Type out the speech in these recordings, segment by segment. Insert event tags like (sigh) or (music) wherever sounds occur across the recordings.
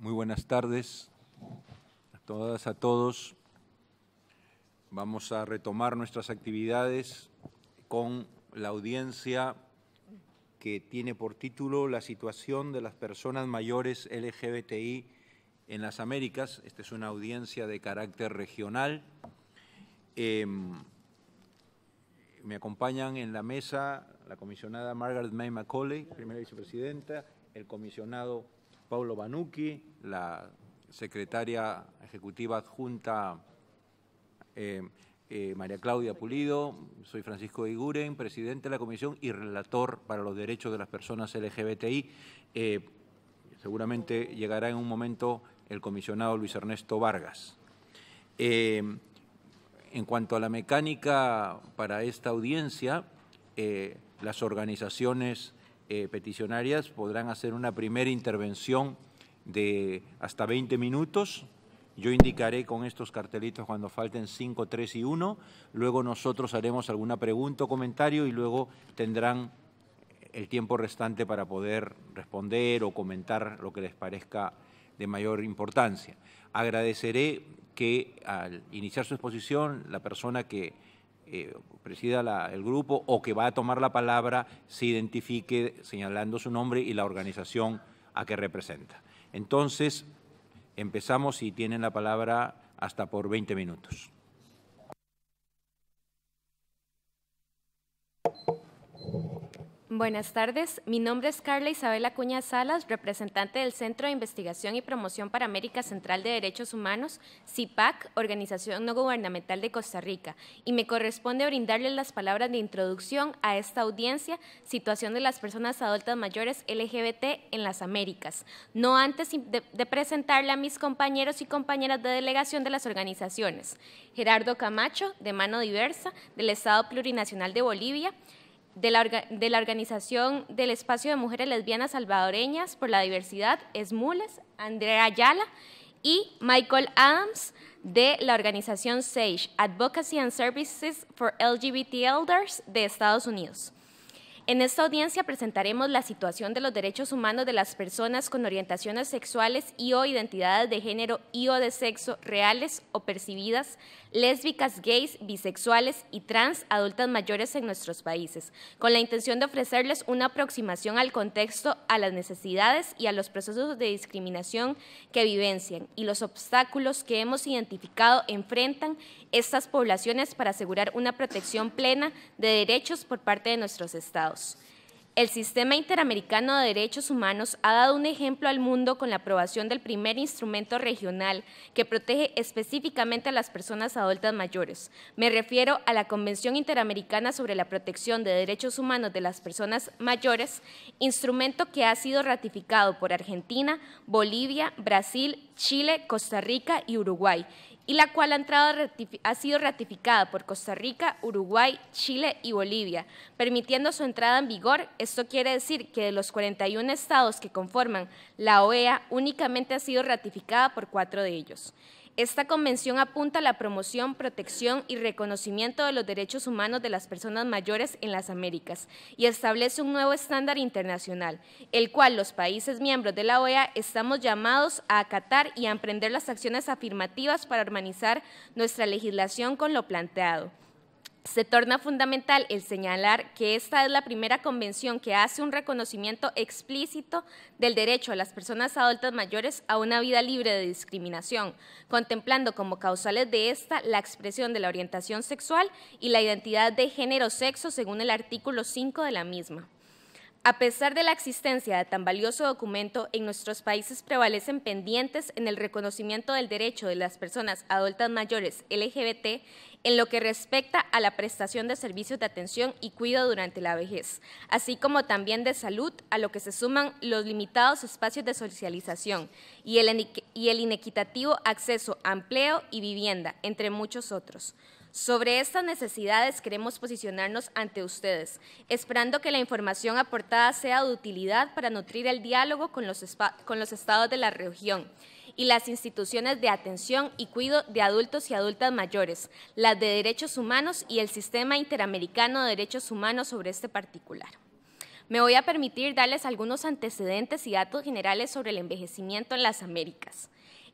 Muy buenas tardes a todas, a todos. Vamos a retomar nuestras actividades con la audiencia que tiene por título La situación de las personas mayores LGBTI en las Américas. Esta es una audiencia de carácter regional. Em, me acompañan en la mesa la comisionada Margaret May Macaulay, primera vicepresidenta, el comisionado Pablo Banucci, la secretaria ejecutiva adjunta eh, eh, María Claudia Pulido, soy Francisco Iguren, presidente de la comisión y relator para los derechos de las personas LGBTI. Eh, seguramente llegará en un momento el comisionado Luis Ernesto Vargas. en cuanto a la mecánica para esta audiencia, las organizaciones eh, peticionarias podrán hacer una primera intervención de hasta 20 minutos. Yo indicaré con estos cartelitos cuando falten 5, 3 y 1. Luego nosotros haremos alguna pregunta o comentario y luego tendrán el tiempo restante para poder responder o comentar lo que les parezca de mayor importancia. Agradeceré que al iniciar su exposición la persona que eh, presida el grupo o que va a tomar la palabra se identifique señalando su nombre y la organización a que representa. Entonces, empezamos y tienen la palabra hasta por 20 minutos. Buenas tardes, mi nombre es Carla Isabel Acuña Salas, representante del Centro de Investigación y Promoción para América Central de Derechos Humanos, CIPAC, Organización No Gubernamental de Costa Rica, y me corresponde brindarles las palabras de introducción a esta audiencia, situación de las personas adultas mayores LGBT en las Américas, no antes de presentarle a mis compañeros y compañeras de delegación de las organizaciones, Gerardo Camacho, de Mano Diversa, del Estado Plurinacional de Bolivia, de la, Organización del Espacio de Mujeres Lesbianas Salvadoreñas por la Diversidad, Esmules, Andrea Ayala y Michael Adams de la organización SAGE, Advocacy and Services for LGBT Elders de Estados Unidos. En esta audiencia presentaremos la situación de los derechos humanos de las personas con orientaciones sexuales y o identidades de género y o de sexo reales o percibidas, lésbicas, gays, bisexuales y trans adultas mayores en nuestros países, con la intención de ofrecerles una aproximación al contexto, a las necesidades y a los procesos de discriminación que vivencian y los obstáculos que hemos identificado enfrentan estas poblaciones para asegurar una protección plena de derechos por parte de nuestros estados. El sistema interamericano de derechos humanos ha dado un ejemplo al mundo con la aprobación del primer instrumento regional que protege específicamente a las personas adultas mayores. Me refiero a la Convención Interamericana sobre la Protección de Derechos Humanos de las Personas Mayores, instrumento que ha sido ratificado por Argentina, Bolivia, Brasil, Chile, Costa Rica y Uruguay y la cual ha, sido ratificada por Costa Rica, Uruguay, Chile y Bolivia, permitiendo su entrada en vigor. Esto quiere decir que de los 41 estados que conforman la OEA, únicamente ha sido ratificada por cuatro de ellos. Esta convención apunta a la promoción, protección y reconocimiento de los derechos humanos de las personas mayores en las Américas y establece un nuevo estándar internacional, el cual los países miembros de la OEA estamos llamados a acatar y a emprender las acciones afirmativas para armonizar nuestra legislación con lo planteado se torna fundamental el señalar que esta es la primera convención que hace un reconocimiento explícito del derecho a las personas adultas mayores a una vida libre de discriminación, contemplando como causales de esta la expresión de la orientación sexual y la identidad de género-sexo según el artículo 5 de la misma. A pesar de la existencia de tan valioso documento, en nuestros países prevalecen pendientes en el reconocimiento del derecho de las personas adultas mayores LGBT en lo que respecta a la prestación de servicios de atención y cuidado durante la vejez, así como también de salud, a lo que se suman los limitados espacios de socialización y el, inequitativo acceso a empleo y vivienda, entre muchos otros. Sobre estas necesidades queremos posicionarnos ante ustedes, esperando que la información aportada sea de utilidad para nutrir el diálogo con los estados de la región y las instituciones de atención y cuido de adultos y adultas mayores, las de derechos humanos y el sistema interamericano de derechos humanos sobre este particular. Me voy a permitir darles algunos antecedentes y datos generales sobre el envejecimiento en las Américas.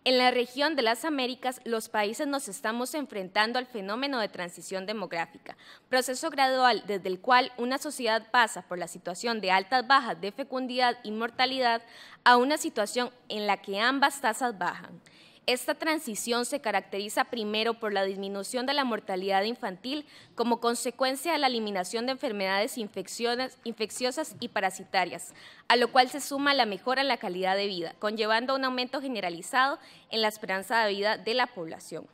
En la región de las Américas, los países nos estamos enfrentando al fenómeno de transición demográfica, proceso gradual desde el cual una sociedad pasa por la situación de altas bajas de fecundidad y mortalidad a una situación en la que ambas tasas bajan. Esta transición se caracteriza primero por la disminución de la mortalidad infantil como consecuencia de la eliminación de enfermedades infecciosas y parasitarias, a lo cual se suma la mejora en la calidad de vida, conllevando un aumento generalizado en la esperanza de vida de la población.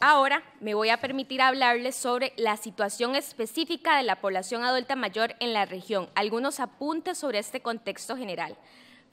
Ahora me voy a permitir hablarles sobre la situación específica de la población adulta mayor en la región, algunos apuntes sobre este contexto general.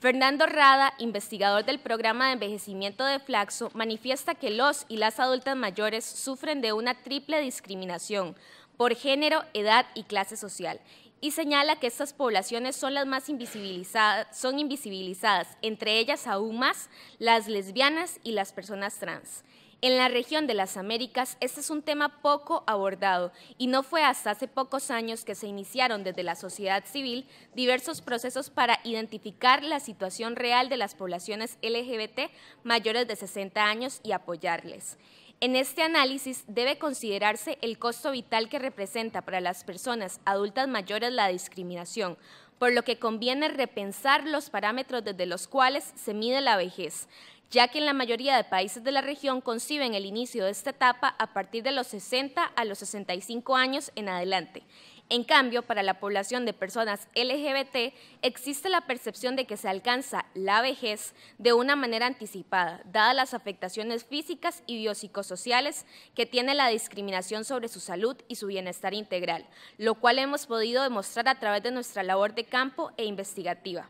Fernando Rada, investigador del programa de envejecimiento de Flaxo, manifiesta que los y las adultas mayores sufren de una triple discriminación por género, edad y clase social y señala que estas poblaciones son las más invisibilizadas, invisibilizadas, entre ellas aún más las lesbianas y las personas trans. En la región de las Américas, este es un tema poco abordado y no fue hasta hace pocos años que se iniciaron desde la sociedad civil diversos procesos para identificar la situación real de las poblaciones LGBT mayores de 60 años y apoyarles. En este análisis debe considerarse el costo vital que representa para las personas adultas mayores la discriminación, por lo que conviene repensar los parámetros desde los cuales se mide la vejez, ya que en la mayoría de países de la región conciben el inicio de esta etapa a partir de los 60 a los 65 años en adelante. En cambio, para la población de personas LGBT existe la percepción de que se alcanza la vejez de una manera anticipada, dadas las afectaciones físicas y biopsicosociales que tiene la discriminación sobre su salud y su bienestar integral, lo cual hemos podido demostrar a través de nuestra labor de campo e investigativa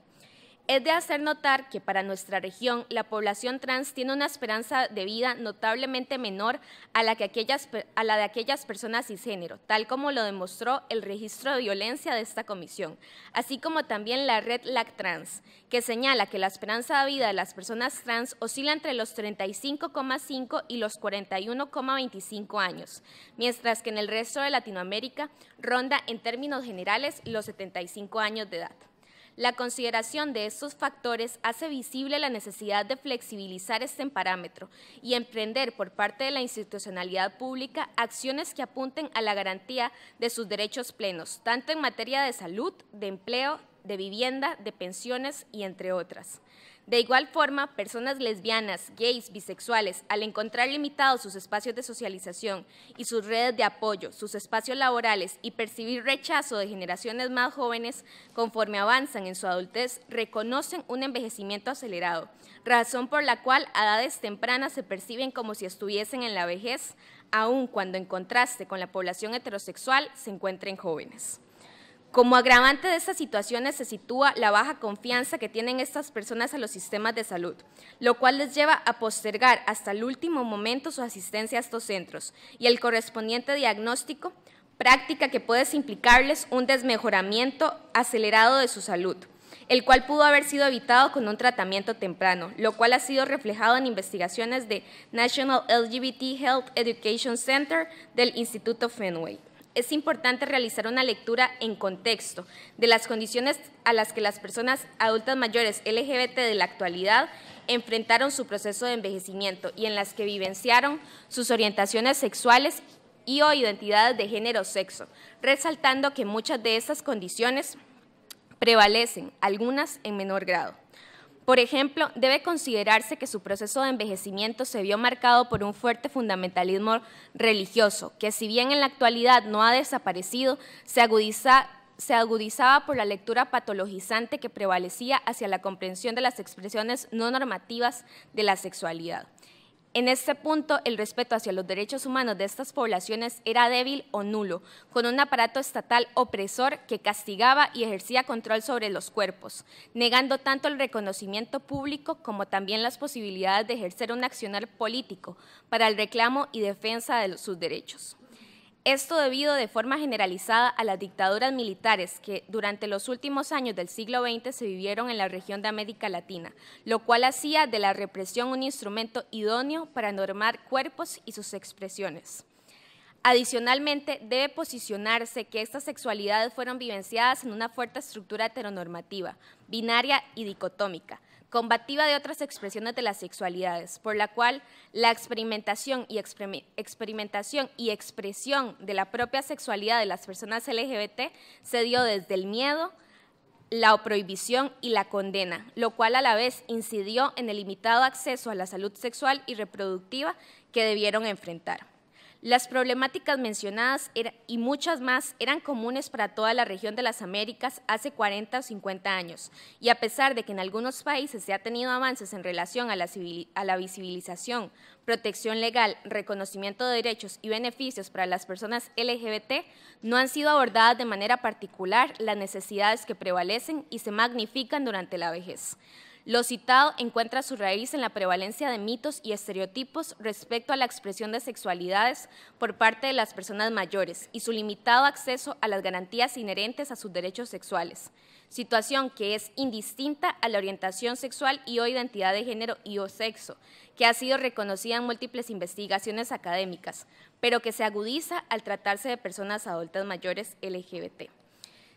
es de hacer notar que para nuestra región la población trans tiene una esperanza de vida notablemente menor a la, a la de aquellas personas cisgénero, tal como lo demostró el registro de violencia de esta comisión, así como también la red LAC Trans, que señala que la esperanza de vida de las personas trans oscila entre los 35,5 y los 41,25 años, mientras que en el resto de Latinoamérica ronda en términos generales los 75 años de edad. La consideración de estos factores hace visible la necesidad de flexibilizar este parámetro y emprender por parte de la institucionalidad pública acciones que apunten a la garantía de sus derechos plenos, tanto en materia de salud, de empleo, de vivienda, de pensiones y entre otras. De igual forma, personas lesbianas, gays, bisexuales, al encontrar limitados sus espacios de socialización y sus redes de apoyo, sus espacios laborales y percibir rechazo de generaciones más jóvenes conforme avanzan en su adultez, reconocen un envejecimiento acelerado, razón por la cual a edades tempranas se perciben como si estuviesen en la vejez, aun cuando en contraste con la población heterosexual se encuentren jóvenes. Como agravante de estas situaciones se sitúa la baja confianza que tienen estas personas a los sistemas de salud, lo cual les lleva a postergar hasta el último momento su asistencia a estos centros y el correspondiente diagnóstico, práctica que puede implicarles un desmejoramiento acelerado de su salud el cual pudo haber sido evitado con un tratamiento temprano, lo cual ha sido reflejado en investigaciones de National LGBT Health Education Center del Instituto Fenway es importante realizar una lectura en contexto de las condiciones a las que las personas adultas mayores LGBT de la actualidad enfrentaron su proceso de envejecimiento y en las que vivenciaron sus orientaciones sexuales y o identidades de género o sexo, resaltando que muchas de estas condiciones prevalecen, algunas en menor grado. Por ejemplo, debe considerarse que su proceso de envejecimiento se vio marcado por un fuerte fundamentalismo religioso, que si bien en la actualidad no ha desaparecido, se, se agudizaba por la lectura patologizante que prevalecía hacia la comprensión de las expresiones no normativas de la sexualidad. En este punto, el respeto hacia los derechos humanos de estas poblaciones era débil o nulo, con un aparato estatal opresor que castigaba y ejercía control sobre los cuerpos, negando tanto el reconocimiento público como también las posibilidades de ejercer un accionar político para el reclamo y defensa de sus derechos. Esto debido de forma generalizada a las dictaduras militares que durante los últimos años del siglo XX se vivieron en la región de América Latina, lo cual hacía de la represión un instrumento idóneo para normar cuerpos y sus expresiones. Adicionalmente, debe posicionarse que estas sexualidades fueron vivenciadas en una fuerte estructura heteronormativa, binaria y dicotómica, combativa de otras expresiones de las sexualidades, por la cual la experimentación y, experimentación y expresión de la propia sexualidad de las personas LGBT se dio desde el miedo, la prohibición y la condena, lo cual a la vez incidió en el limitado acceso a la salud sexual y reproductiva que debieron enfrentar. Las problemáticas mencionadas y muchas más eran comunes para toda la región de las Américas hace 40 o 50 años, y a pesar de que en algunos países se ha tenido avances en relación a la visibilización, protección legal, reconocimiento de derechos y beneficios para las personas LGBT, no han sido abordadas de manera particular las necesidades que prevalecen y se magnifican durante la vejez. Lo citado encuentra su raíz en la prevalencia de mitos y estereotipos respecto a la expresión de sexualidades por parte de las personas mayores y su limitado acceso a las garantías inherentes a sus derechos sexuales, situación que es indistinta a la orientación sexual y o identidad de género y o sexo, que ha sido reconocida en múltiples investigaciones académicas, pero que se agudiza al tratarse de personas adultas mayores LGBT.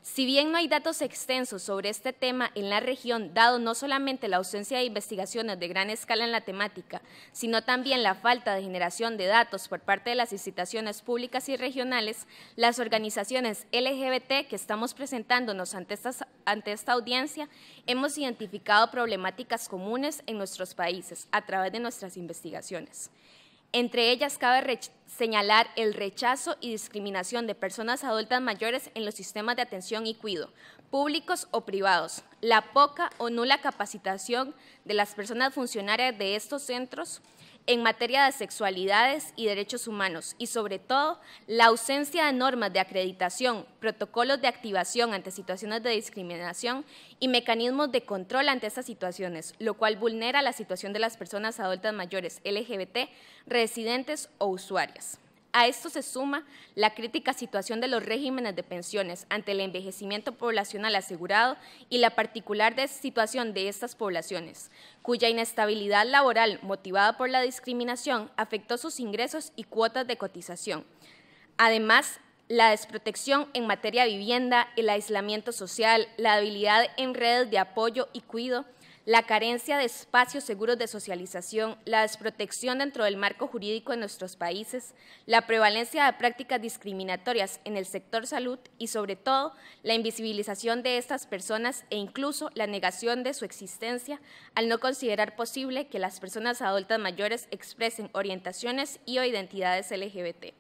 Si bien no hay datos extensos sobre este tema en la región, dado no solamente la ausencia de investigaciones de gran escala en la temática, sino también la falta de generación de datos por parte de las instituciones públicas y regionales, las organizaciones LGBT que estamos presentándonos ante, ante esta audiencia hemos identificado problemáticas comunes en nuestros países a través de nuestras investigaciones. Entre ellas cabe señalar el rechazo y discriminación de personas adultas mayores en los sistemas de atención y cuido, públicos o privados, la poca o nula capacitación de las personas funcionarias de estos centros, en materia de sexualidades y derechos humanos y sobre todo la ausencia de normas de acreditación, protocolos de activación ante situaciones de discriminación y mecanismos de control ante estas situaciones, lo cual vulnera la situación de las personas adultas mayores LGBT, residentes o usuarias. A esto se suma la crítica situación de los regímenes de pensiones ante el envejecimiento poblacional asegurado y la particular situación de estas poblaciones, cuya inestabilidad laboral motivada por la discriminación afectó sus ingresos y cuotas de cotización. Además, la desprotección en materia de vivienda, el aislamiento social, la debilidad en redes de apoyo y cuidado la carencia de espacios seguros de socialización, la desprotección dentro del marco jurídico en nuestros países, la prevalencia de prácticas discriminatorias en el sector salud y, sobre todo, la invisibilización de estas personas e incluso la negación de su existencia al no considerar posible que las personas adultas mayores expresen orientaciones y o identidades LGBT.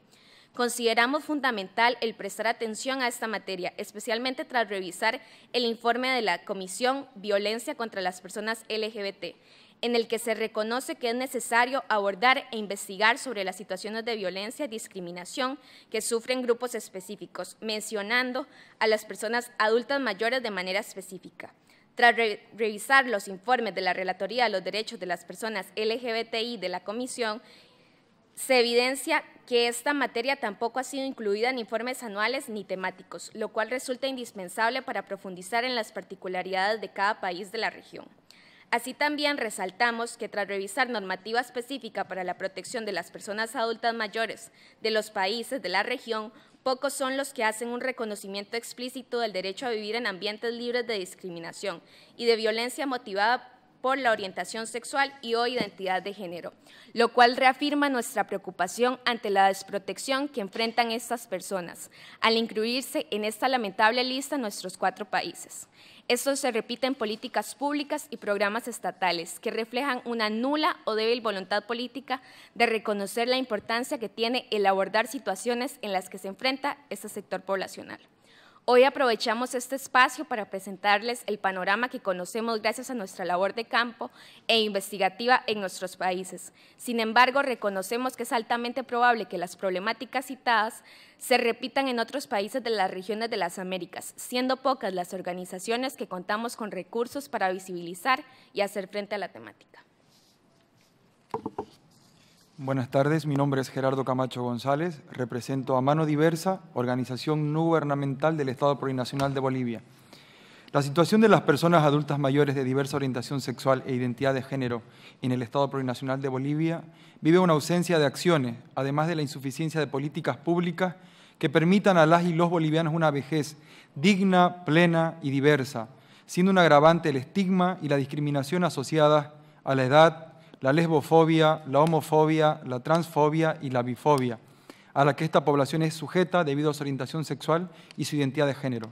Consideramos fundamental el prestar atención a esta materia, especialmente tras revisar el informe de la Comisión Violencia contra las Personas LGBT, en el que se reconoce que es necesario abordar e investigar sobre las situaciones de violencia y discriminación que sufren grupos específicos, mencionando a las personas adultas mayores de manera específica. Tras revisar los informes de la Relatoría de los Derechos de las Personas LGBTI de la Comisión, se evidencia que esta materia tampoco ha sido incluida en informes anuales ni temáticos, lo cual resulta indispensable para profundizar en las particularidades de cada país de la región. Así también resaltamos que tras revisar normativa específica para la protección de las personas adultas mayores de los países de la región, pocos son los que hacen un reconocimiento explícito del derecho a vivir en ambientes libres de discriminación y de violencia motivada por la orientación sexual y o identidad de género, lo cual reafirma nuestra preocupación ante la desprotección que enfrentan estas personas al incluirse en esta lamentable lista nuestros cuatro países. Esto se repite en políticas públicas y programas estatales que reflejan una nula o débil voluntad política de reconocer la importancia que tiene el abordar situaciones en las que se enfrenta este sector poblacional. Hoy aprovechamos este espacio para presentarles el panorama que conocemos gracias a nuestra labor de campo e investigativa en nuestros países. Sin embargo, reconocemos que es altamente probable que las problemáticas citadas se repitan en otros países de las regiones de las Américas, siendo pocas las organizaciones que contamos con recursos para visibilizar y hacer frente a la temática. Buenas tardes, mi nombre es Gerardo Camacho González, represento a Mano Diversa, organización no gubernamental del Estado Plurinacional de Bolivia. La situación de las personas adultas mayores de diversa orientación sexual e identidad de género en el Estado Plurinacional de Bolivia vive una ausencia de acciones, además de la insuficiencia de políticas públicas que permitan a las y los bolivianos una vejez digna, plena y diversa, siendo un agravante el estigma y la discriminación asociada a la edad, la lesbofobia, la homofobia, la transfobia y la bifobia, a la que esta población es sujeta debido a su orientación sexual y su identidad de género.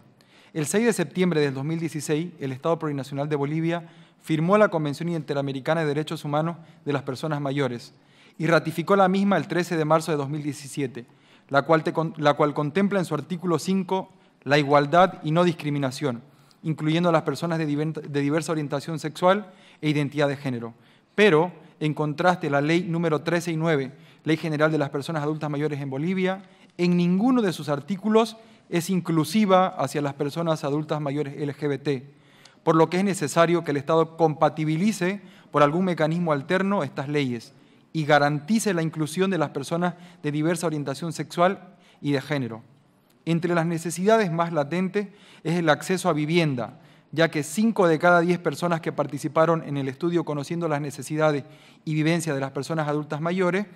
El 6 de septiembre del 2016, el Estado Plurinacional de Bolivia firmó la Convención Interamericana de Derechos Humanos de las Personas Mayores y ratificó la misma el 13 de marzo de 2017, la cual, la cual contempla en su artículo 5 la igualdad y no discriminación, incluyendo a las personas de diversa orientación sexual e identidad de género, pero, en contraste, la ley número 13 y 9, Ley General de las Personas Adultas Mayores en Bolivia, en ninguno de sus artículos es inclusiva hacia las personas adultas mayores LGBT, por lo que es necesario que el Estado compatibilice por algún mecanismo alterno estas leyes y garantice la inclusión de las personas de diversa orientación sexual y de género. Entre las necesidades más latentes es el acceso a vivienda, ya que 5 de cada 10 personas que participaron en el estudio conociendo las necesidades y vivencias de las personas adultas mayores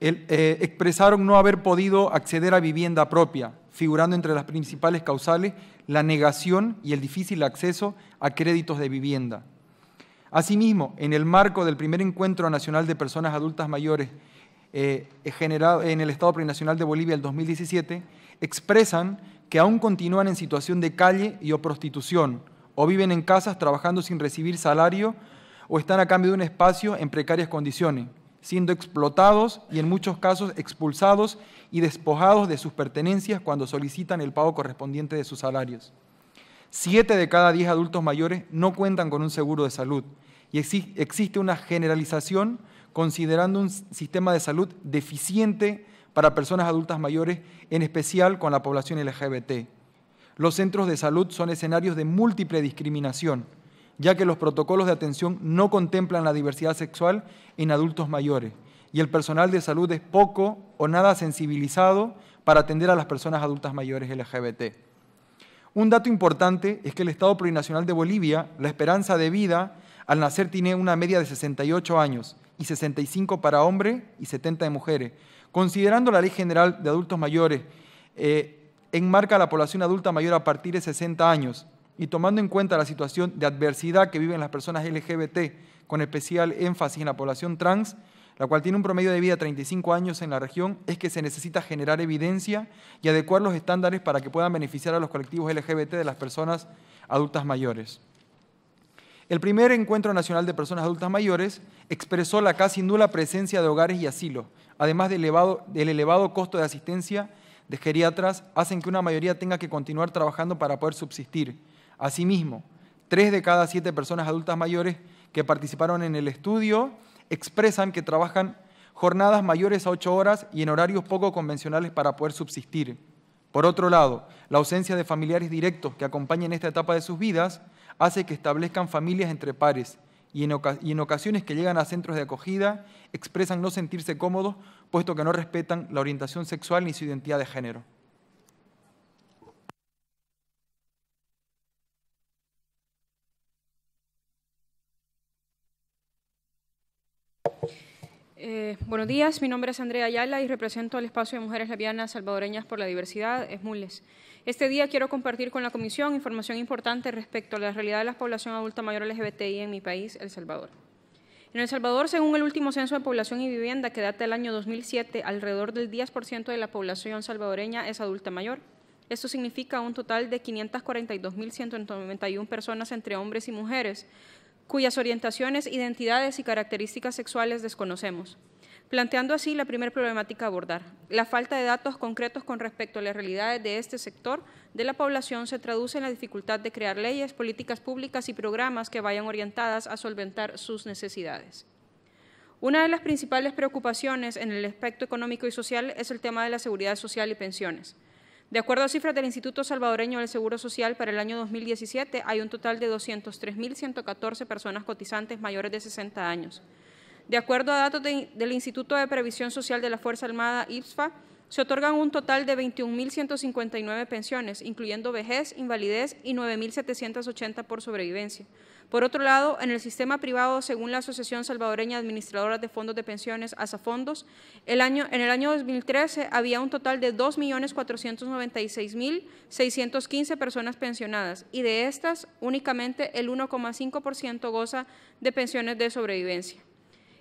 eh, expresaron no haber podido acceder a vivienda propia, figurando entre las principales causales la negación y el difícil acceso a créditos de vivienda. Asimismo, en el marco del primer encuentro nacional de personas adultas mayores eh, en el Estado Plurinacional de Bolivia el 2017, expresan que aún continúan en situación de calle y o prostitución, o viven en casas trabajando sin recibir salario, o están a cambio de un espacio en precarias condiciones, siendo explotados y en muchos casos expulsados y despojados de sus pertenencias cuando solicitan el pago correspondiente de sus salarios. Siete de cada diez adultos mayores no cuentan con un seguro de salud y existe una generalización considerando un sistema de salud deficiente para personas adultas mayores, en especial con la población LGBT. Los centros de salud son escenarios de múltiple discriminación, ya que los protocolos de atención no contemplan la diversidad sexual en adultos mayores y el personal de salud es poco o nada sensibilizado para atender a las personas adultas mayores LGBT. Un dato importante es que el Estado Plurinacional de Bolivia, la esperanza de vida al nacer tiene una media de 68 años y 65 para hombres y 70 de mujeres, Considerando la Ley General de Adultos Mayores, eh, enmarca a la población adulta mayor a partir de 60 años y tomando en cuenta la situación de adversidad que viven las personas LGBT, con especial énfasis en la población trans, la cual tiene un promedio de vida de 35 años en la región, es que se necesita generar evidencia y adecuar los estándares para que puedan beneficiar a los colectivos LGBT de las personas adultas mayores. El primer encuentro nacional de personas adultas mayores expresó la casi nula presencia de hogares y asilo además del elevado, del elevado costo de asistencia de geriatras, hacen que una mayoría tenga que continuar trabajando para poder subsistir. Asimismo, tres de cada siete personas adultas mayores que participaron en el estudio expresan que trabajan jornadas mayores a ocho horas y en horarios poco convencionales para poder subsistir. Por otro lado, la ausencia de familiares directos que acompañen esta etapa de sus vidas hace que establezcan familias entre pares y en, ocasiones que llegan a centros de acogida expresan no sentirse cómodos puesto que no respetan la orientación sexual ni su identidad de género. Eh, buenos días, mi nombre es Andrea Ayala y represento al espacio de mujeres lesbianas salvadoreñas por la diversidad, ESMULES. Este día quiero compartir con la Comisión información importante respecto a la realidad de la población adulta mayor LGBTI en mi país, El Salvador. En El Salvador, según el último censo de población y vivienda que data del año 2007, alrededor del 10% de la población salvadoreña es adulta mayor. Esto significa un total de 542.191 personas entre hombres y mujeres, cuyas orientaciones, identidades y características sexuales desconocemos planteando así la primera problemática a abordar. La falta de datos concretos con respecto a las realidades de este sector de la población se traduce en la dificultad de crear leyes, políticas públicas y programas que vayan orientadas a solventar sus necesidades. Una de las principales preocupaciones en el aspecto económico y social es el tema de la seguridad social y pensiones. De acuerdo a cifras del Instituto Salvadoreño del Seguro Social, para el año 2017 hay un total de 203.114 personas cotizantes mayores de 60 años. De acuerdo a datos del Instituto de Previsión Social de la Fuerza Armada, IPSFA, se otorgan un total de 21.159 pensiones, incluyendo vejez, invalidez y 9.780 por sobrevivencia. Por otro lado, en el sistema privado, según la Asociación Salvadoreña Administradora de Fondos de Pensiones, ASAFondos, el año, en el año 2013 había un total de 2.496.615 personas pensionadas y de estas únicamente el 1,5% goza de pensiones de sobrevivencia.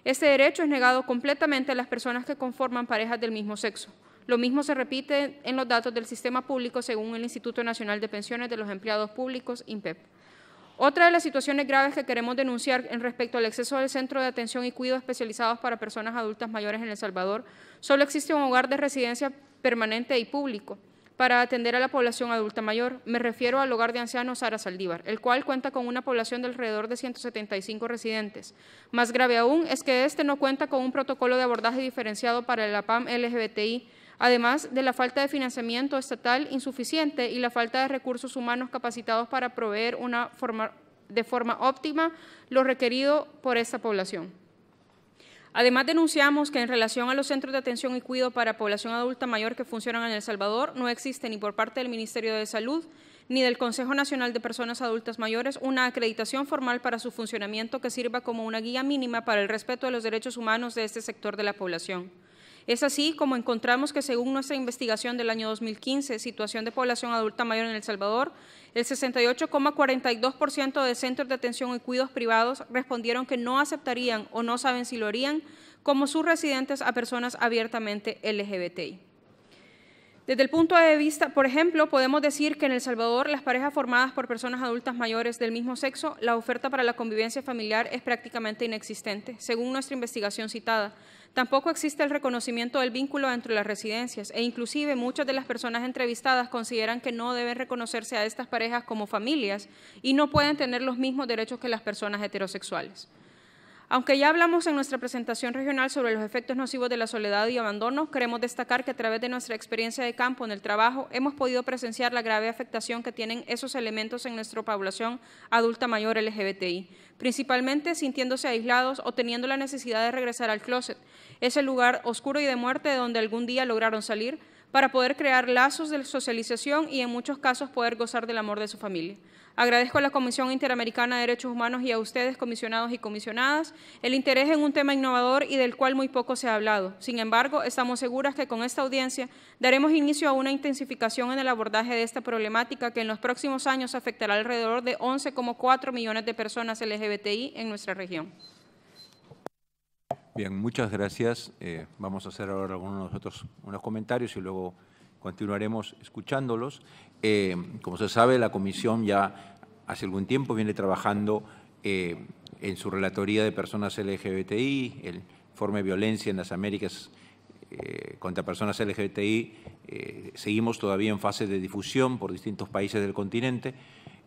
Este derecho es negado completamente a las personas que conforman parejas del mismo sexo. Lo mismo se repite en los datos del sistema público según el Instituto Nacional de Pensiones de los Empleados Públicos, INPEP. Otra de las situaciones graves que queremos denunciar en respecto al acceso al centro de atención y cuidado especializados para personas adultas mayores en El Salvador, solo existe un hogar de residencia permanente y público para atender a la población adulta mayor. Me refiero al hogar de ancianos Sara Saldívar, el cual cuenta con una población de alrededor de 175 residentes. Más grave aún es que este no cuenta con un protocolo de abordaje diferenciado para la PAM LGBTI, además de la falta de financiamiento estatal insuficiente y la falta de recursos humanos capacitados para proveer una de forma óptima lo requerido por esta población. Además, denunciamos que en relación a los centros de atención y cuidado para población adulta mayor que funcionan en El Salvador, no existe ni por parte del Ministerio de Salud ni del Consejo Nacional de Personas Adultas Mayores una acreditación formal para su funcionamiento que sirva como una guía mínima para el respeto de los derechos humanos de este sector de la población. Es así como encontramos que según nuestra investigación del año 2015, situación de población adulta mayor en El Salvador, el 68,42% de centros de atención y cuidados privados respondieron que no aceptarían o no saben si lo harían como sus residentes a personas abiertamente LGBTI. Desde el punto de vista, por ejemplo, podemos decir que en El Salvador las parejas formadas por personas adultas mayores del mismo sexo, la oferta para la convivencia familiar es prácticamente inexistente, según nuestra investigación citada, Tampoco existe el reconocimiento del vínculo entre las residencias e inclusive muchas de las personas entrevistadas consideran que no deben reconocerse a estas parejas como familias y no pueden tener los mismos derechos que las personas heterosexuales. Aunque ya hablamos en nuestra presentación regional sobre los efectos nocivos de la soledad y abandono, queremos destacar que a través de nuestra experiencia de campo en el trabajo hemos podido presenciar la grave afectación que tienen esos elementos en nuestra población adulta mayor LGBTI, principalmente sintiéndose aislados o teniendo la necesidad de regresar al closet, ese lugar oscuro y de muerte de donde algún día lograron salir, para poder crear lazos de socialización y en muchos casos poder gozar del amor de su familia. Agradezco a la Comisión Interamericana de Derechos Humanos y a ustedes, comisionados y comisionadas, el interés en un tema innovador y del cual muy poco se ha hablado. Sin embargo, estamos seguras que con esta audiencia daremos inicio a una intensificación en el abordaje de esta problemática que en los próximos años afectará alrededor de 11,4 millones de personas LGBTI en nuestra región. Bien, muchas gracias. Eh, vamos a hacer ahora algunos de nosotros unos comentarios y luego continuaremos escuchándolos. Eh, como se sabe, la comisión ya hace algún tiempo viene trabajando eh, en su relatoría de personas LGBTI, el informe de violencia en las Américas eh, contra personas LGBTI. seguimos todavía en fase de difusión por distintos países del continente,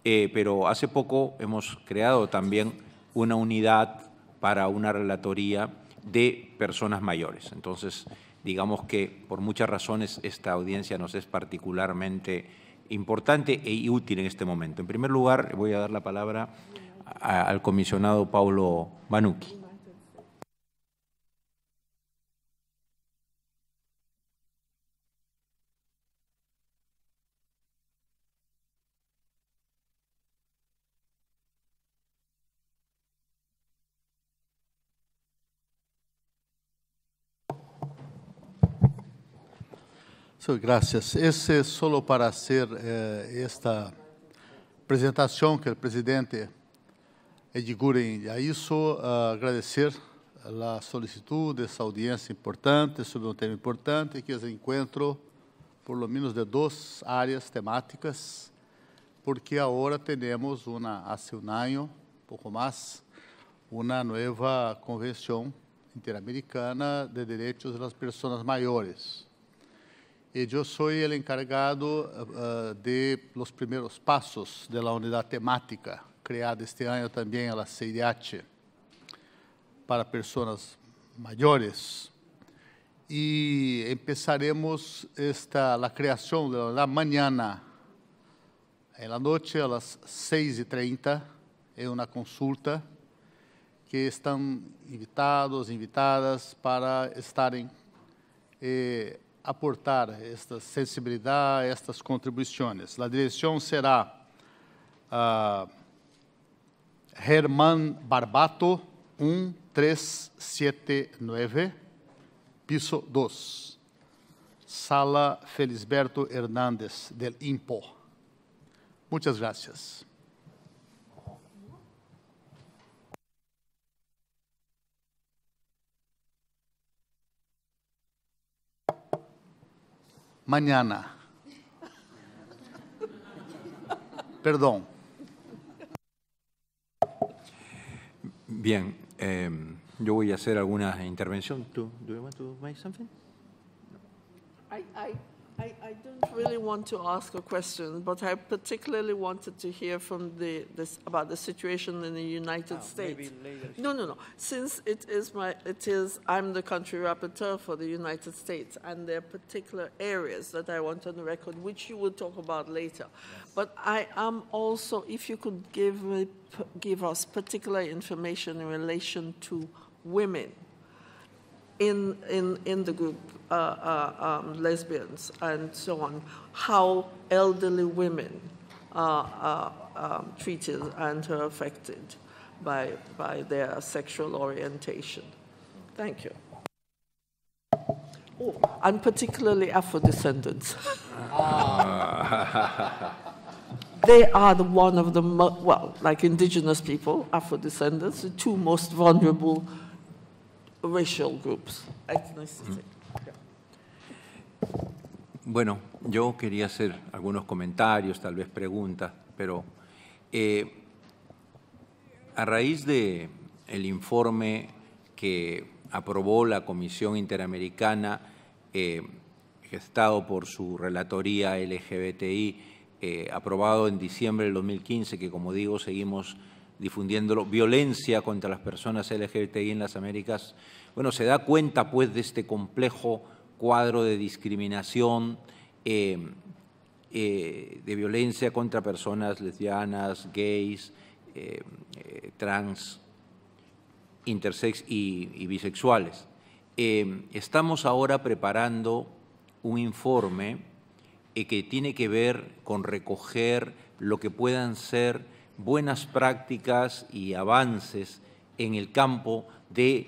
pero hace poco hemos creado también una unidad para una relatoría de personas mayores. Entonces, digamos que por muchas razones esta audiencia nos es particularmente importante e útil en este momento. En primer lugar, voy a dar la palabra al comisionado Paulo Manuki Senhor gracias. esse es solo para ser eh, esta apresentação que o presidente Edguren ya Isso, uh, agradecer a solicitud essa audiência importante sobre um tema importante, que es encontro por lo menos, de duas áreas temáticas, porque agora tenemos, há um ano, pouco mais uma nova convenção interamericana de direitos das pessoas personas e eu sou o encargado uh, de los primeiros passos da unidade temática criada este ano também a CIDH para pessoas maiores e começaremos esta, a criação de la unidad la noche a las 6 y 30 en consulta que estão invitados, invitadas para estarem Eh, aportar esta sensibilidade, estas contribuições. A direção será uh, Germán Barbato, 1379, piso 2, Sala Felisberto Hernández del IMPO. Muchas gracias. mañana. Perdón. Bien, em, yo voy a hacer alguna intervención. do I, I, don't really want to ask a question, but I particularly wanted to hear from the this, about the situation in the United oh, States. No, no, no. Since it is my, it is I'm the country rapporteur for the United States, and there are particular areas that I want on the record, which you will talk about later. Yes. But I am also, if you could give me, give us particular information in relation to women in, in, in the group, uh, uh, um, lesbians and so on, how elderly women are, um, treated and are affected by, by their sexual orientation. Thank you. Oh, and particularly Afro descendants. Ah. (laughs) they are the one of the, well, like indigenous people, Afro descendants, the two most vulnerable groups, Bueno, yo quería hacer algunos comentarios, tal vez preguntas, pero eh, a raíz de el informe que aprobó la Comisión Interamericana, eh, gestado por su relatoría LGBTI, eh, aprobado en diciembre del 2015, que como digo, seguimos difundiéndolo, violencia contra las personas LGBTI en las Américas, bueno, se da cuenta pues de este complejo cuadro de discriminación, eh, eh, de violencia contra personas lesbianas, gays, eh, trans, intersex y bisexuales. estamos ahora preparando un informe que tiene que ver con recoger lo que puedan ser buenas prácticas y avances en el campo de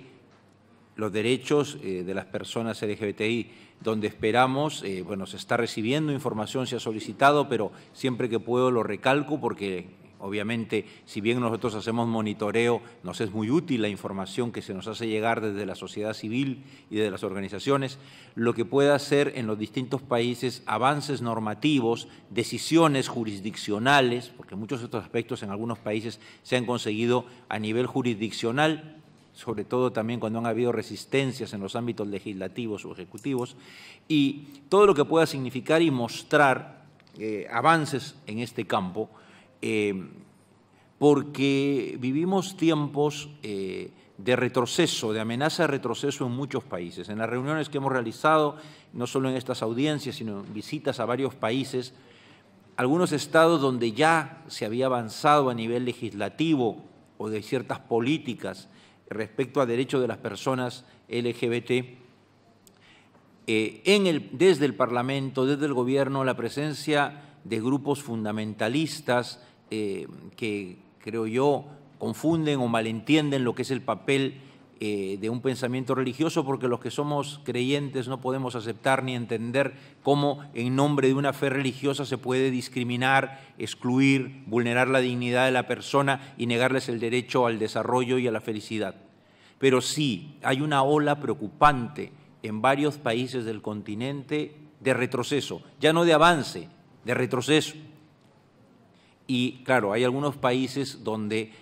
los derechos eh, de las personas LGBTI, donde esperamos, eh, bueno, se está recibiendo información, se ha solicitado, pero siempre que puedo lo recalco porque Obviamente, si bien nosotros hacemos monitoreo, nos es muy útil la información que se nos hace llegar desde la sociedad civil y de las organizaciones, lo que pueda hacer en los distintos países avances normativos, decisiones jurisdiccionales, porque muchos de estos aspectos en algunos países se han conseguido a nivel jurisdiccional, sobre todo también cuando han habido resistencias en los ámbitos legislativos o ejecutivos, y todo lo que pueda significar y mostrar eh, avances en este campo Em, porque vivimos tiempos eh, de retroceso, de amenaza de retroceso en muchos países. En las reuniones que hemos realizado, no solo en estas audiencias, sino en visitas a varios países, algunos estados donde ya se había avanzado a nivel legislativo o de ciertas políticas respecto a derechos de las personas LGBT, eh, desde el Parlamento, desde el Gobierno, la presencia de grupos fundamentalistas, eh, que, creo yo, confunden o malentienden lo que es el papel eh, de un pensamiento religioso, porque los que somos creyentes no podemos aceptar ni entender cómo en nombre de una fe religiosa se puede discriminar, excluir, vulnerar la dignidad de la persona y negarles el derecho al desarrollo y a la felicidad. Pero sí, hay una ola preocupante en varios países del continente de retroceso, ya no de avance, de retroceso y claro, hay algunos países donde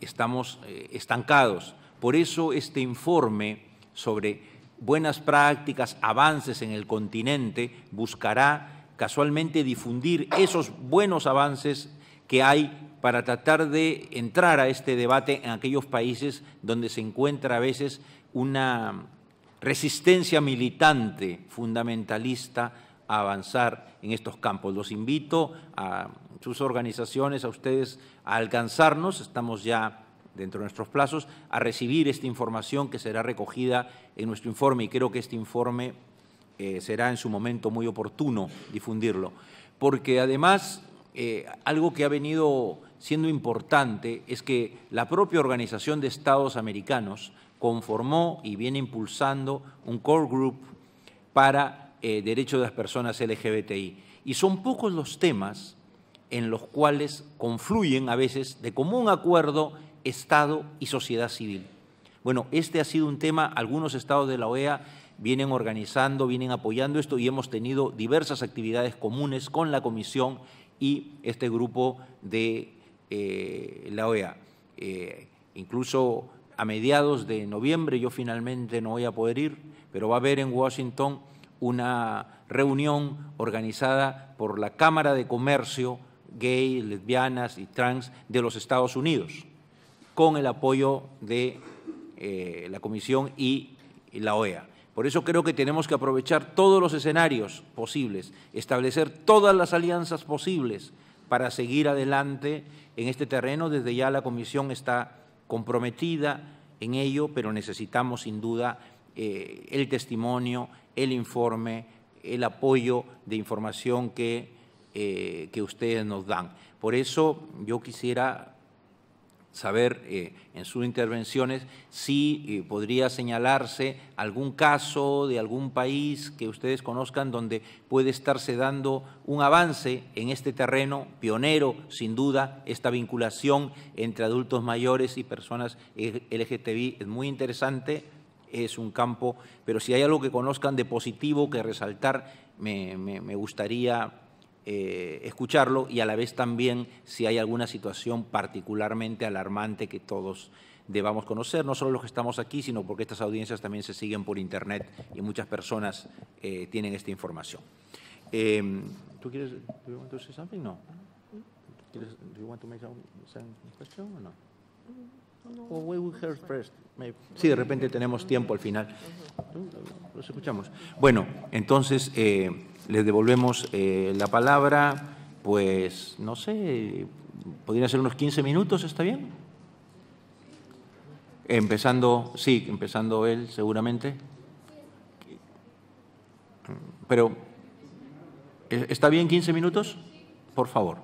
estamos eh, estancados. Por eso este informe sobre buenas prácticas, avances en el continente, buscará casualmente difundir esos buenos avances que hay para tratar de entrar a este debate en aquellos países donde se encuentra a veces una resistencia militante, fundamentalista, avanzar en estos campos. Los invito a sus organizaciones, a ustedes, a alcanzarnos, estamos ya dentro de nuestros plazos, a recibir esta información que será recogida en nuestro informe y creo que este informe eh, será en su momento muy oportuno difundirlo. Porque además, eh, algo que ha venido siendo importante es que la propia Organización de Estados Americanos conformó y viene impulsando un core group para eh, Derecho de las personas LGBTI. Y son pocos los temas en los cuales confluyen a veces de común acuerdo Estado y sociedad civil. Bueno, este ha sido un tema, algunos estados de la OEA vienen organizando, vienen apoyando esto y hemos tenido diversas actividades comunes con la Comisión y este grupo de eh, la OEA. Eh, incluso a mediados de noviembre, yo finalmente no voy a poder ir, pero va a haber en Washington una reunión organizada por la Cámara de Comercio gay, lesbianas y trans de los Estados Unidos, con el apoyo de eh, la Comisión y, y la OEA. Por eso creo que tenemos que aprovechar todos los escenarios posibles, establecer todas las alianzas posibles para seguir adelante en este terreno. Desde ya la Comisión está comprometida en ello, pero necesitamos sin duda eh, el testimonio, el informe, el apoyo de información que, eh, que ustedes nos dan. Por eso yo quisiera saber eh, en sus intervenciones si podría señalarse algún caso de algún país que ustedes conozcan donde puede estarse dando un avance en este terreno, pionero sin duda, esta vinculación entre adultos mayores y personas LGTBI es muy interesante, es un campo, pero si hay algo que conozcan de positivo que resaltar, me, gustaría eh, escucharlo y a la vez también si hay alguna situación particularmente alarmante que todos debamos conocer, no solo los que estamos aquí, sino porque estas audiencias también se siguen por Internet y muchas personas eh, tienen esta información. Em, ¿Tú quieres do you ¿Quieres, hacer una pregunta no? Oh, si Sí, de repente tenemos tiempo al final. Los escuchamos. Bueno, entonces eh, les devolvemos eh, la palabra, pues no sé, podrían ser unos 15 minutos, ¿está bien? Empezando, sí, empezando él seguramente. Pero, ¿e-, ¿está bien 15 minutos? Por favor.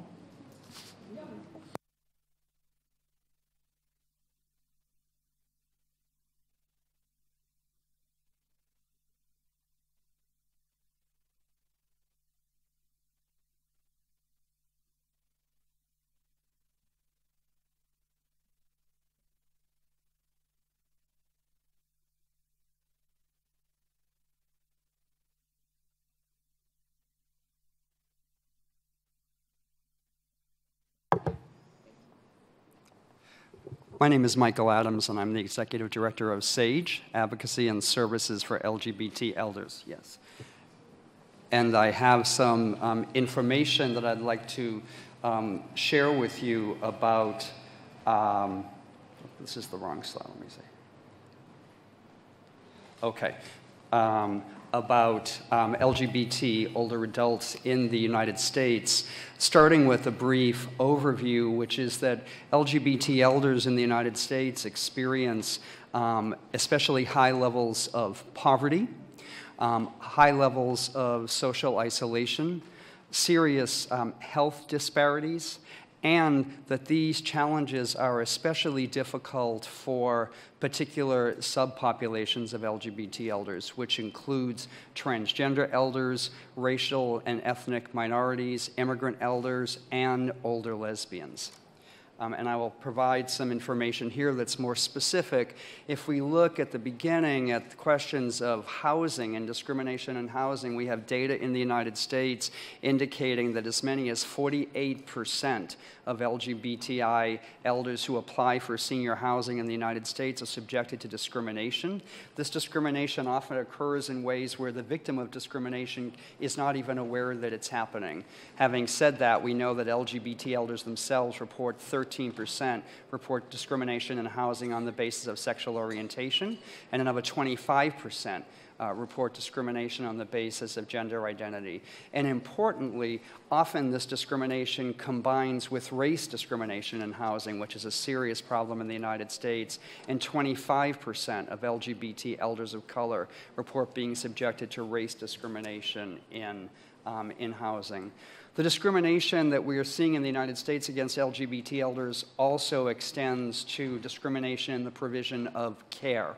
My name is Michael Adams, and I'm the Executive Director of SAGE, Advocacy and Services for LGBT Elders. Yes. And I have some um, information that I'd like to um, share with you about. Um, this is the wrong slide, let me see. Okay. Um, about um, LGBT older adults in the United States, starting with a brief overview, which is that LGBT elders in the United States experience um, especially high levels of poverty, um, high levels of social isolation, serious um, health disparities, and that these challenges are especially difficult for particular subpopulations of LGBT elders, which includes transgender elders, racial and ethnic minorities, immigrant elders, and older lesbians. Um, and I will provide some information here that's more specific. If we look at the beginning at the questions of housing and discrimination in housing, we have data in the United States indicating that as many as 48% of LGBTI elders who apply for senior housing in the United States are subjected to discrimination. This discrimination often occurs in ways where the victim of discrimination is not even aware that it's happening. Having said that, we know that LGBT elders themselves report 13 14 percent report discrimination in housing on the basis of sexual orientation, and another 25% uh, report discrimination on the basis of gender identity. And importantly, often this discrimination combines with race discrimination in housing, which is a serious problem in the United States, and 25% of LGBT elders of color report being subjected to race discrimination in, um, in housing. The discrimination that we are seeing in the United States against LGBT elders also extends to discrimination in the provision of care.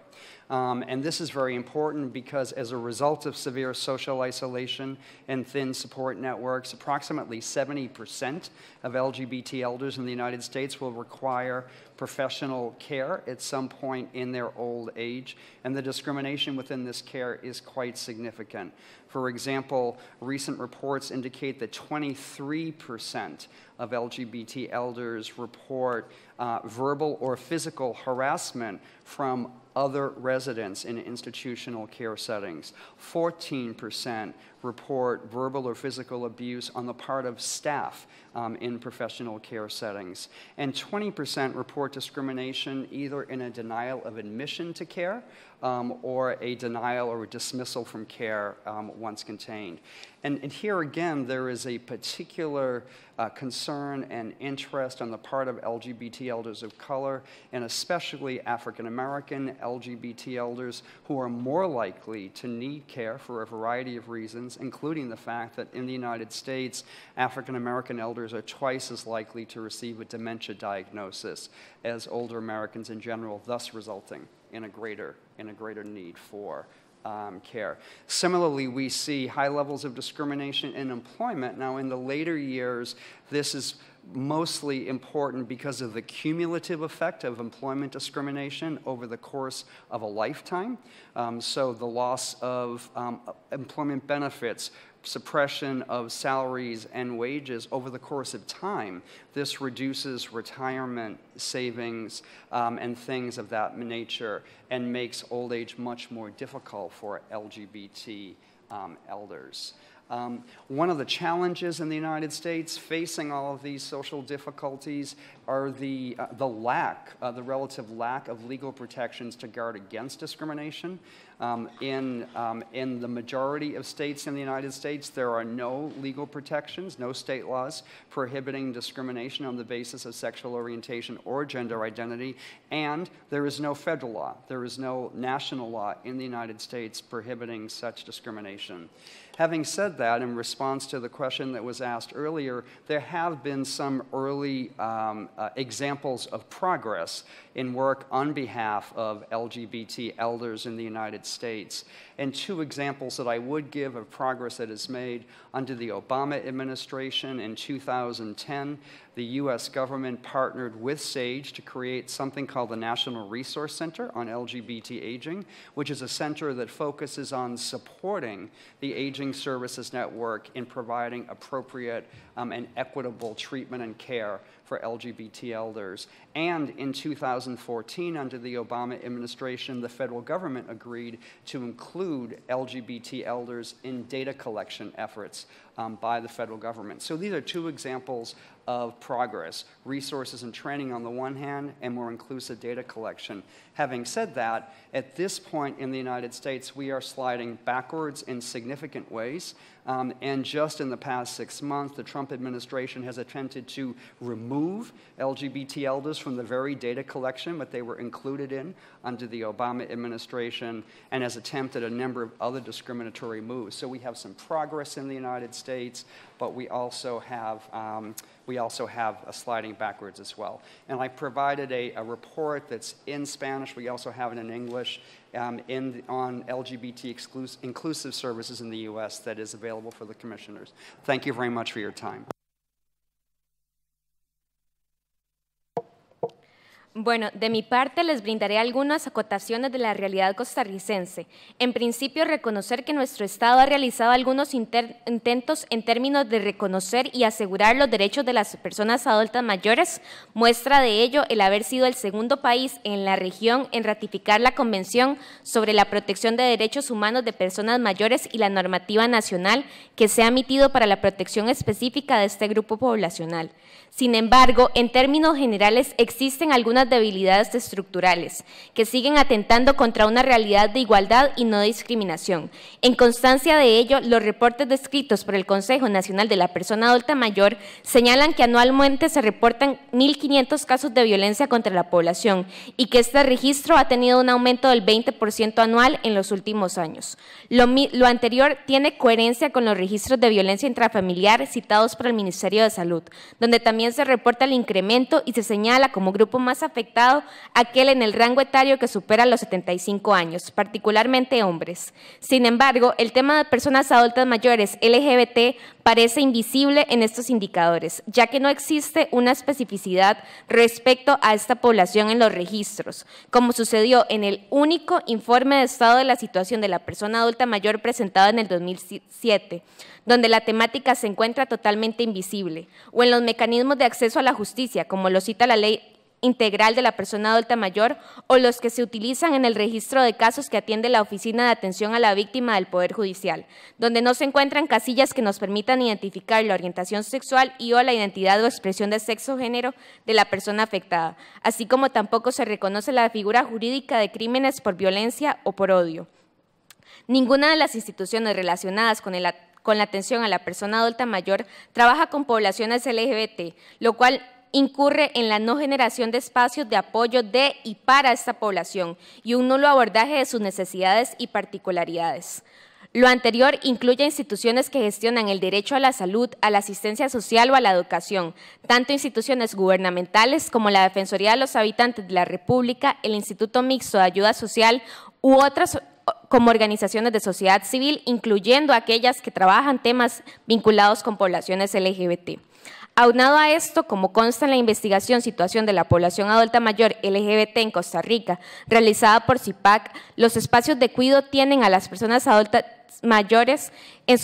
Um, and this is very important because, as a result of severe social isolation and thin support networks, approximately 70% of LGBT elders in the United States will require professional care at some point in their old age. And the discrimination within this care is quite significant. For example, recent reports indicate that 23% of LGBT elders report uh, verbal or physical harassment from other residents in institutional care settings. 14% report verbal or physical abuse on the part of staff um, in professional care settings. And 20% report discrimination either in a denial of admission to care um, or a denial or a dismissal from care um, once contained. And, and, here again, there is a particular uh, concern and interest on the part of LGBT elders of color, and especially African American LGBT elders who are more likely to need care for a variety of reasons reasons, including the fact that in the United States, African American elders are twice as likely to receive a dementia diagnosis as older Americans in general, thus resulting in a greater, in a greater need for um, care. Similarly, we see high levels of discrimination in employment. Now, in the later years, this is mostly important because of the cumulative effect of employment discrimination over the course of a lifetime. Um, so the loss of um, employment benefits, suppression of salaries and wages over the course of time. This reduces retirement savings um, and things of that nature and makes old age much more difficult for LGBT um, elders. Um, one of the challenges in the United States facing all of these social difficulties are the, uh, the lack, uh, the relative lack of legal protections to guard against discrimination. Um, in, um, in the majority of states in the United States, there are no legal protections, no state laws prohibiting discrimination on the basis of sexual orientation or gender identity, and there is no federal law. There is no national law in the United States prohibiting such discrimination. Having said that, in response to the question that was asked earlier, there have been some early um, uh, examples of progress in work on behalf of LGBT elders in the United States. And two examples that I would give of progress that is made under the Obama administration in 2010, the US government partnered with SAGE to create something called the National Resource Center on LGBT Aging, which is a center that focuses on supporting the Aging Services Network in providing appropriate um, and equitable treatment and care for LGBT elders. And in 2014, under the Obama administration, the federal government agreed to include LGBT elders in data collection efforts um, by the federal government. So these are two examples of progress resources and training on the one hand, and more inclusive data collection Having said that, at this point in the United States, we are sliding backwards in significant ways. Um, and just in the past six months, the Trump administration has attempted to remove LGBT elders from the very data collection that they were included in under the Obama administration and has attempted a number of other discriminatory moves. So we have some progress in the United States, but we also have, um, we also have a sliding backwards as well. And I provided a, a report that's in Spanish Spanish. We also have it in English um, in, on LGBT inclusive services in the U.S. that is available for the commissioners. Thank you very much for your time. Bueno, de mi parte les brindaré algunas acotaciones de la realidad costarricense. En principio, reconocer que nuestro Estado ha realizado algunos intentos en términos de reconocer y asegurar los derechos de las personas adultas mayores, muestra de ello el haber sido el segundo país en la región en ratificar la Convención sobre la Protección de Derechos Humanos de Personas Mayores y la normativa nacional que se ha emitido para la protección específica de este grupo poblacional. Sin embargo, en términos generales existen algunas debilidades estructurales que siguen atentando contra una realidad de igualdad y no discriminación. En constancia de ello, los reportes descritos por el Consejo Nacional de la Persona Adulta Mayor señalan que anualmente se reportan 1.500 casos de violencia contra la población y que este registro ha tenido un aumento del 20% anual en los últimos años. Lo, anterior tiene coherencia con los registros de violencia intrafamiliar citados por el Ministerio de Salud, donde también se reporta el incremento y se señala como grupo más afectado aquel en el rango etario que supera los 75 años, particularmente hombres. Sin embargo, el tema de personas adultas mayores LGBT parece invisible en estos indicadores, ya que no existe una especificidad respecto a esta población en los registros, como sucedió en el único informe de estado de la situación de la persona adulta mayor presentado en el 2007, donde la temática se encuentra totalmente invisible, o en los mecanismos de acceso a la justicia, como lo cita la ley integral de la persona adulta mayor o los que se utilizan en el registro de casos que atiende la Oficina de Atención a la Víctima del Poder Judicial, donde no se encuentran casillas que nos permitan identificar la orientación sexual y o la identidad o expresión de sexo o género de la persona afectada, así como tampoco se reconoce la figura jurídica de crímenes por violencia o por odio. Ninguna de las instituciones relacionadas con con la atención a la persona adulta mayor, trabaja con poblaciones LGBT, lo cual incurre en la no generación de espacios de apoyo de y para esta población y un nulo abordaje de sus necesidades y particularidades. Lo anterior incluye instituciones que gestionan el derecho a la salud, a la asistencia social o a la educación, tanto instituciones gubernamentales como la Defensoría de los Habitantes de la República, el Instituto Mixto de Ayuda Social u otras como organizaciones de sociedad civil, incluyendo aquellas que trabajan temas vinculados con poblaciones LGBT. Aunado a esto, como consta en la investigación Situación de la Población Adulta Mayor LGBT en Costa Rica, realizada por CIPAC, los espacios de cuido tienen a las personas adultas mayores en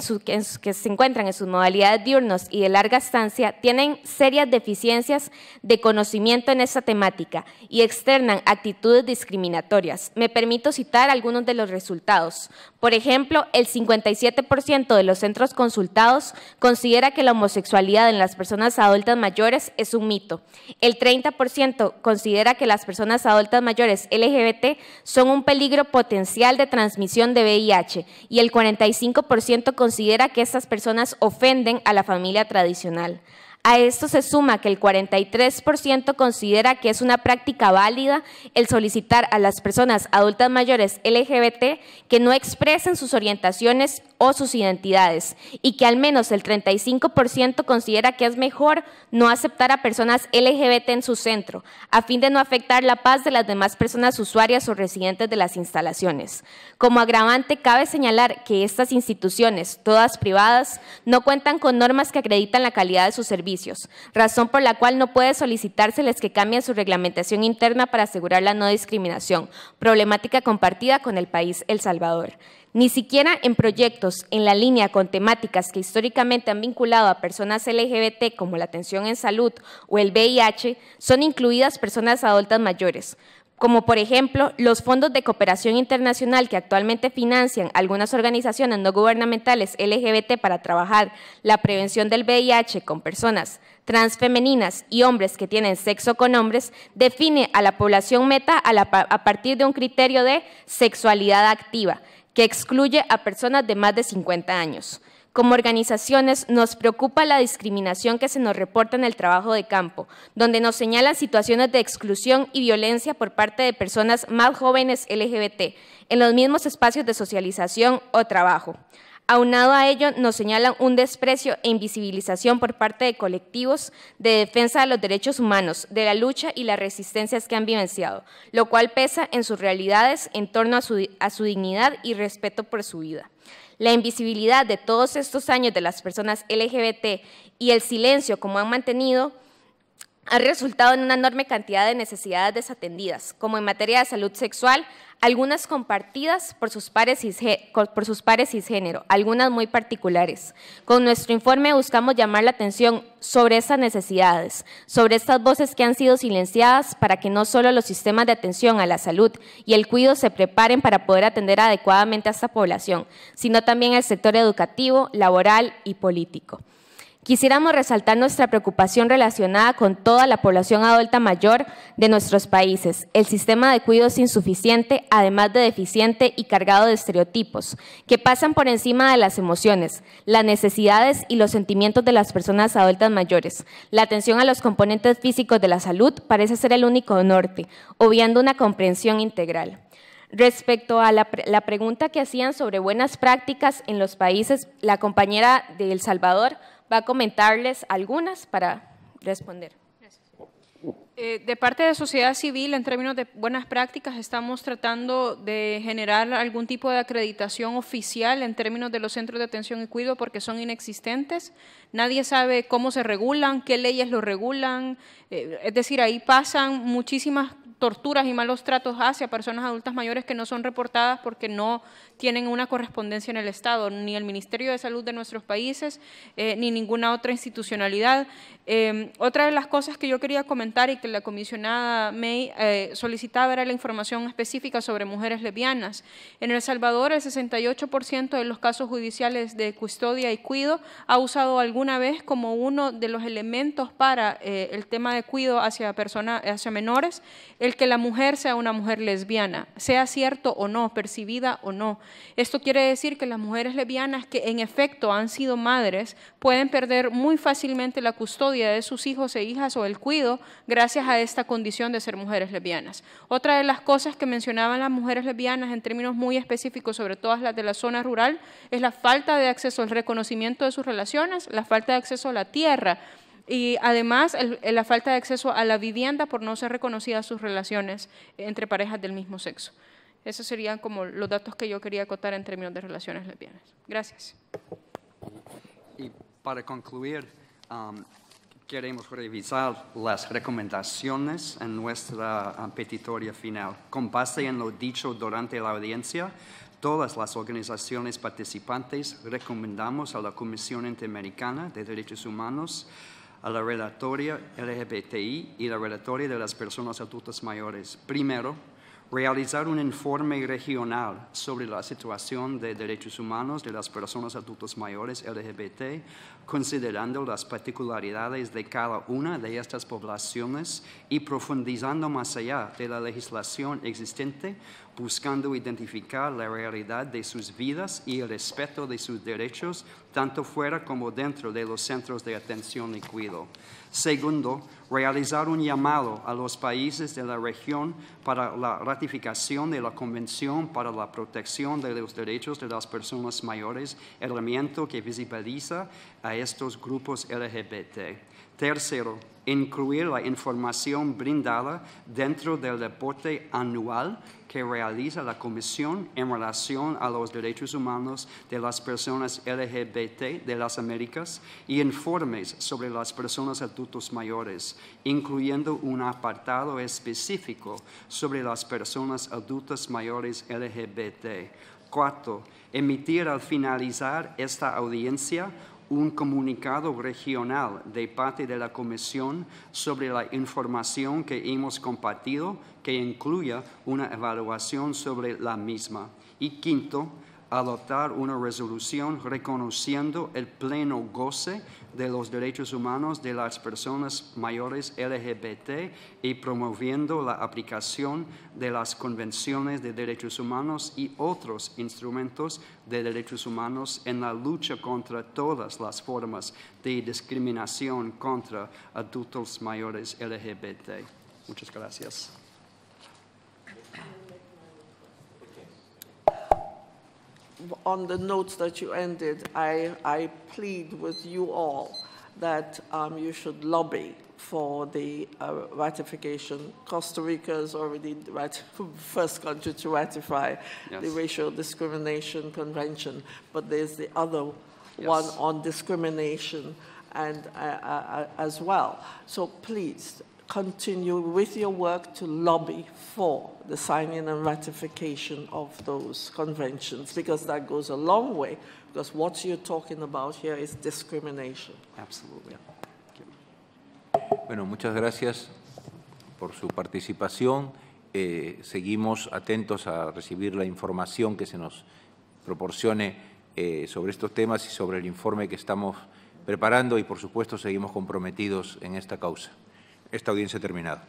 sus, en que se encuentran en sus modalidades diurnos y de larga estancia, tienen serias deficiencias de conocimiento en esta temática y externan actitudes discriminatorias. Me permito citar algunos de los resultados. Por ejemplo, el 57% de los centros consultados considera que la homosexualidad en las personas adultas mayores es un mito. El 30% considera que las personas adultas mayores LGBT son un peligro potencial de transmisión de VIH y el 45 5% considera que estas personas ofenden a la familia tradicional. A esto se suma que el 43% considera que es una práctica válida el solicitar a las personas adultas mayores LGBT que no expresen sus orientaciones o sus identidades y que al menos el 35% considera que es mejor no aceptar a personas LGBT en su centro, a fin de no afectar la paz de las demás personas usuarias o residentes de las instalaciones. Como agravante, cabe señalar que estas instituciones, todas privadas, no cuentan con normas que acreditan la calidad de su servicio razón por la cual no puede solicitárseles que cambien su reglamentación interna para asegurar la no discriminación, problemática compartida con el país El Salvador. Ni siquiera en proyectos en la línea con temáticas que históricamente han vinculado a personas LGBT como la atención en salud o el VIH son incluidas personas adultas mayores, como por ejemplo los fondos de cooperación internacional que actualmente financian algunas organizaciones no gubernamentales LGBT para trabajar la prevención del VIH con personas transfemeninas y hombres que tienen sexo con hombres, define a la población meta a, partir de un criterio de sexualidad activa que excluye a personas de más de 50 años. Como organizaciones nos preocupa la discriminación que se nos reporta en el trabajo de campo, donde nos señalan situaciones de exclusión y violencia por parte de personas más jóvenes LGBT en los mismos espacios de socialización o trabajo. Aunado a ello, nos señalan un desprecio e invisibilización por parte de colectivos de defensa de los derechos humanos, de la lucha y las resistencias que han vivenciado, lo cual pesa en sus realidades en torno a su, dignidad y respeto por su vida. La invisibilidad de todos estos años de las personas LGBT y el silencio como han mantenido ha resultado en una enorme cantidad de necesidades desatendidas, como en materia de salud sexual, algunas compartidas por sus pares, por sus cisgénero, algunas muy particulares. Con nuestro informe buscamos llamar la atención sobre esas necesidades, sobre estas voces que han sido silenciadas para que no solo los sistemas de atención a la salud y el cuidado se preparen para poder atender adecuadamente a esta población, sino también el sector educativo, laboral y político. Quisiéramos resaltar nuestra preocupación relacionada con toda la población adulta mayor de nuestros países. El sistema de cuidados insuficiente, además de deficiente y cargado de estereotipos, que pasan por encima de las emociones, las necesidades y los sentimientos de las personas adultas mayores. La atención a los componentes físicos de la salud parece ser el único norte, obviando una comprensión integral. Respecto a la, la pregunta que hacían sobre buenas prácticas en los países, la compañera de El Salvador va a comentarles algunas para responder. Eh, de parte de sociedad civil, en términos de buenas prácticas, estamos tratando de generar algún tipo de acreditación oficial en términos de los centros de atención y cuidado porque son inexistentes. Nadie sabe cómo se regulan, qué leyes lo regulan. Eh, es decir, ahí pasan muchísimas torturas y malos tratos hacia personas adultas mayores que no son reportadas porque no tienen una correspondencia en el Estado, ni el Ministerio de Salud de nuestros países, eh, ni ninguna otra institucionalidad. Em, otra de las cosas que yo quería comentar y que la comisionada May eh, solicitaba era la información específica sobre mujeres lesbianas. En El Salvador, el 68% de los casos judiciales de custodia y cuido ha usado alguna vez como uno de los elementos para eh, el tema de cuido hacia, persona, hacia menores que la mujer sea una mujer lesbiana, sea cierto o no, percibida o no. Esto quiere decir que las mujeres lesbianas que en efecto han sido madres pueden perder muy fácilmente la custodia de sus hijos e hijas o el cuido gracias a esta condición de ser mujeres lesbianas. Otra de las cosas que mencionaban las mujeres lesbianas en términos muy específicos, sobre todas las de la zona rural, es la falta de acceso al reconocimiento de sus relaciones, la falta de acceso a la tierra y además la falta de acceso a la vivienda por no ser reconocidas sus relaciones entre parejas del mismo sexo. Esos serían como los datos que yo quería acotar en términos de relaciones lesbianas. Gracias. Y para concluir, um, queremos revisar las recomendaciones en nuestra uh, petitoria final. Con base en lo dicho durante la audiencia, todas las organizaciones participantes recomendamos a la Comisión Interamericana de Derechos Humanos a la relatoria LGBTI y la relatoria de las personas adultas mayores. Primero, realizar un informe regional sobre la situación de derechos humanos de las personas adultas mayores LGBT, considerando las particularidades de cada una de estas poblaciones y profundizando más allá de la legislación existente buscando identificar la realidad de sus vidas y el respeto de sus derechos, tanto fuera como dentro de los centros de atención y cuidado. Segundo, realizar un llamado a los países de la región para la ratificación de la Convención para la Protección de los Derechos de las Personas Mayores, elemento que visibiliza a estos grupos LGBT. Tercero, incluir la información brindada dentro del reporte anual que realiza la Comisión en relación a los derechos humanos de las personas LGBT de las Américas y informes sobre las personas adultos mayores, incluyendo un apartado específico sobre las personas adultas mayores LGBT. Cuarto, emitir al finalizar esta audiencia un comunicado regional de parte de la Comisión sobre la información que hemos compartido que incluya una evaluación sobre la misma. Y quinto, adoptar una resolución reconociendo el pleno goce de los derechos humanos de las personas mayores LGBT y promoviendo la aplicación de las convenciones de derechos humanos y otros instrumentos de derechos humanos en la lucha contra todas las formas de discriminación contra adultos mayores LGBT. Muchas gracias. on the notes that you ended, I, I plead with you all that um, you should lobby for the uh, ratification. Costa Rica is already the (laughs) first country to ratify yes. the Racial Discrimination Convention, but there's the other yes. one on discrimination and uh, uh, uh as well. So please, continue with your work to lobby for the signing and ratification of those conventions because that goes a long way because what you're talking about here is discrimination. Absolutely. Bueno, muchas gracias por su participación. Eh, seguimos atentos a recibir la información que se nos proporcione eh, sobre estos temas y sobre el informe que estamos preparando y, por supuesto, seguimos comprometidos en esta causa esta audiencia terminado.